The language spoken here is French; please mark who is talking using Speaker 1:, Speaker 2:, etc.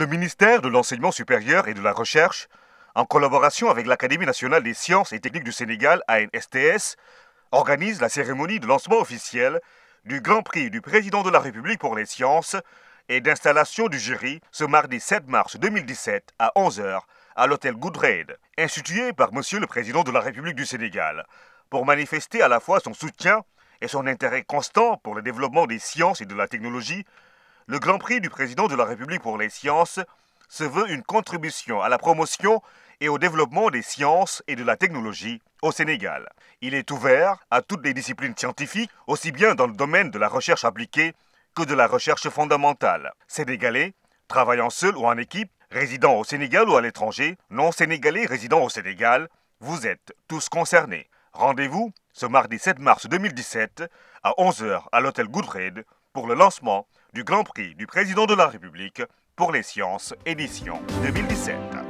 Speaker 1: Le ministère de l'Enseignement supérieur et de la Recherche, en collaboration avec l'Académie nationale des sciences et techniques du Sénégal, ANSTS, organise la cérémonie de lancement officiel du Grand Prix du Président de la République pour les sciences et d'installation du jury ce mardi 7 mars 2017 à 11h à l'hôtel Goodread, institué par Monsieur le Président de la République du Sénégal, pour manifester à la fois son soutien et son intérêt constant pour le développement des sciences et de la technologie le Grand Prix du président de la République pour les sciences se veut une contribution à la promotion et au développement des sciences et de la technologie au Sénégal. Il est ouvert à toutes les disciplines scientifiques, aussi bien dans le domaine de la recherche appliquée que de la recherche fondamentale. Sénégalais, travaillant seul ou en équipe, résidant au Sénégal ou à l'étranger, non sénégalais résidant au Sénégal, vous êtes tous concernés. Rendez-vous ce mardi 7 mars 2017 à 11h à l'hôtel Goodred pour le lancement du Grand Prix du Président de la République pour les sciences édition 2017.